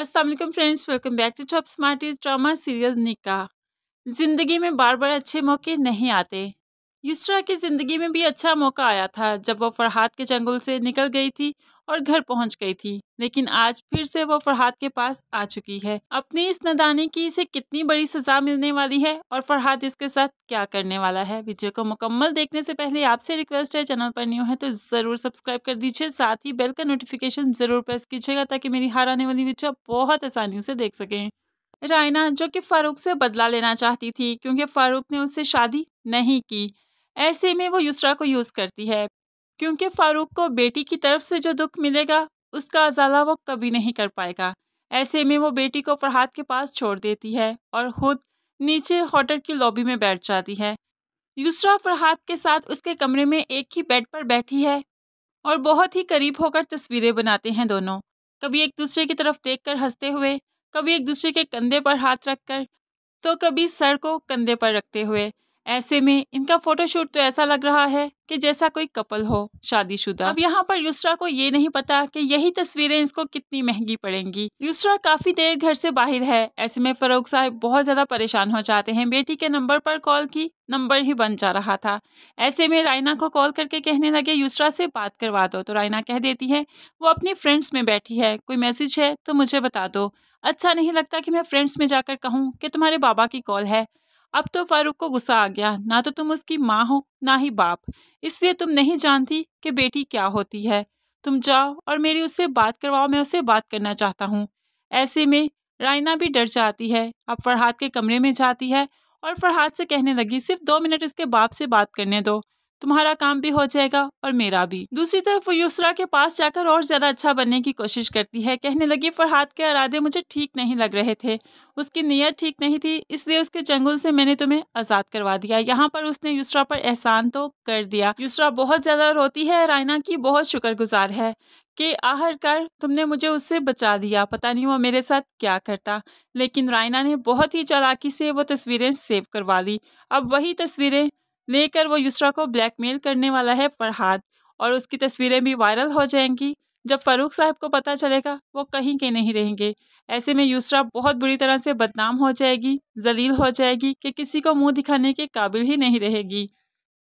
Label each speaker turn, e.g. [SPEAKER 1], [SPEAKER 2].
[SPEAKER 1] Aslam friends welcome back to top smarties drama serial निका ज़िंदगी में बार बार अच्छे मौके नहीं आते युसरा की ज़िंदगी में भी अच्छा मौका आया था जब वो फरहाद के चंगुल से निकल गई थी और घर पहुंच गई थी लेकिन आज फिर से वो फरहाद के पास आ चुकी है अपनी इस नदानी की इसे कितनी बड़ी सजा मिलने वाली है और फरहाद इसके साथ क्या करने वाला है वीडियो को मुकम्मल देखने से पहले आपसे रिक्वेस्ट है चैनल पर न्यू है तो जरूर सब्सक्राइब कर दीजिए साथ ही बेल का नोटिफिकेशन जरूर प्रेस कीजिएगा ताकि मेरी हार आने वाली वीडियो बहुत आसानी से देख सकें रायना जो कि फारूक से बदला लेना चाहती थी क्योंकि फारूक ने उससे शादी नहीं की ऐसे में वो युसरा को यूज़ करती है क्योंकि फ़ारूक को बेटी की तरफ से जो दुख मिलेगा उसका अजाला वो कभी नहीं कर पाएगा ऐसे में वो बेटी को फरहाद के पास छोड़ देती है और खुद नीचे होटल की लॉबी में बैठ जाती है यूसरा फरहाद के साथ उसके कमरे में एक ही बेड पर बैठी है और बहुत ही करीब होकर तस्वीरें बनाते हैं दोनों कभी एक दूसरे की तरफ देखकर हंसते हुए कभी एक दूसरे के कंधे पर हाथ रखकर तो कभी सर को कंधे पर रखते हुए ऐसे में इनका फोटोशूट तो ऐसा लग रहा है कि जैसा कोई कपल हो शादीशुदा अब यहाँ पर युसरा को ये नहीं पता कि यही तस्वीरें इसको कितनी महंगी पड़ेंगी युसरा काफी देर घर से बाहर है ऐसे में फरोख साहब बहुत ज्यादा परेशान हो जाते हैं बेटी के नंबर पर कॉल की नंबर ही बन जा रहा था ऐसे में रायना को कॉल करके कहने लगे युसरा से बात करवा दो तो रायना कह देती है वो अपनी फ्रेंड्स में बैठी है कोई मैसेज है तो मुझे बता दो अच्छा नहीं लगता कि मैं फ्रेंड्स में जाकर कहूँ कि तुम्हारे बाबा की कॉल है अब तो फारूक को गुस्सा आ गया ना तो तुम उसकी माँ हो ना ही बाप इसलिए तुम नहीं जानती कि बेटी क्या होती है तुम जाओ और मेरी उससे बात करवाओ मैं उससे बात करना चाहता हूँ ऐसे में रायना भी डर जाती है अब फरहाद के कमरे में जाती है और फरहाद से कहने लगी सिर्फ दो मिनट इसके बाप से बात करने दो तुम्हारा काम भी हो जाएगा और मेरा भी दूसरी तरफ वो यूसरा के पास जाकर और ज़्यादा अच्छा बनने की कोशिश करती है कहने लगी फरहाद के इरादे मुझे ठीक नहीं लग रहे थे उसकी नीयत ठीक नहीं थी इसलिए उसके चंगुल से मैंने तुम्हें आज़ाद करवा दिया यहाँ पर उसने यूसरा पर एहसान तो कर दिया यूसरा बहुत ज़्यादा रोती है रायना की बहुत शुक्रगुजार है कि आहर कर तुमने मुझे उससे बचा दिया पता नहीं वो मेरे साथ क्या करता लेकिन रायना ने बहुत ही चालाकी से वो तस्वीरें सेव करवा ली अब वही तस्वीरें लेकर वो युसरा को ब्लैकमेल करने वाला है फरहाद और उसकी तस्वीरें भी वायरल हो जाएंगी जब फ़ारूक साहब को पता चलेगा वो कहीं के नहीं रहेंगे ऐसे में यूसरा बहुत बुरी तरह से बदनाम हो जाएगी जलील हो जाएगी कि किसी को मुंह दिखाने के काबिल ही नहीं रहेगी